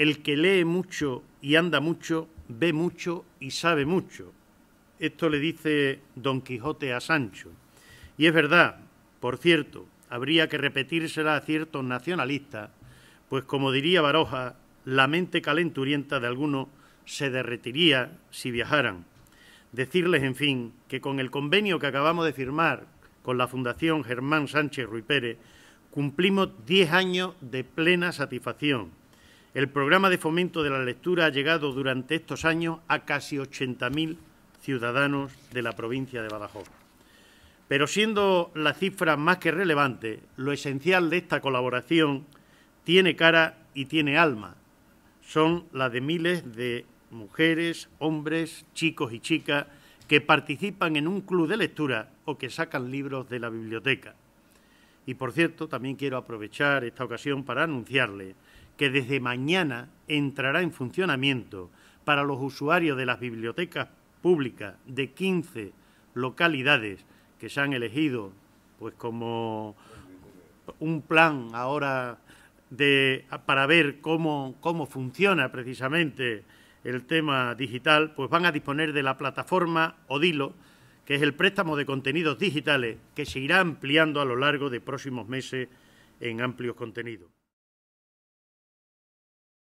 El que lee mucho y anda mucho, ve mucho y sabe mucho. Esto le dice Don Quijote a Sancho. Y es verdad, por cierto, habría que repetírsela a ciertos nacionalistas, pues como diría Baroja, la mente calenturienta de algunos se derretiría si viajaran. Decirles, en fin, que con el convenio que acabamos de firmar con la Fundación Germán Sánchez Ruy Pérez, cumplimos diez años de plena satisfacción el programa de fomento de la lectura ha llegado durante estos años a casi 80.000 ciudadanos de la provincia de Badajoz. Pero siendo la cifra más que relevante, lo esencial de esta colaboración tiene cara y tiene alma. Son las de miles de mujeres, hombres, chicos y chicas que participan en un club de lectura o que sacan libros de la biblioteca. Y por cierto, también quiero aprovechar esta ocasión para anunciarle que desde mañana entrará en funcionamiento para los usuarios de las bibliotecas públicas de 15 localidades que se han elegido pues como un plan ahora de, para ver cómo, cómo funciona precisamente el tema digital, pues van a disponer de la plataforma Odilo, que es el préstamo de contenidos digitales que se irá ampliando a lo largo de próximos meses en amplios contenidos.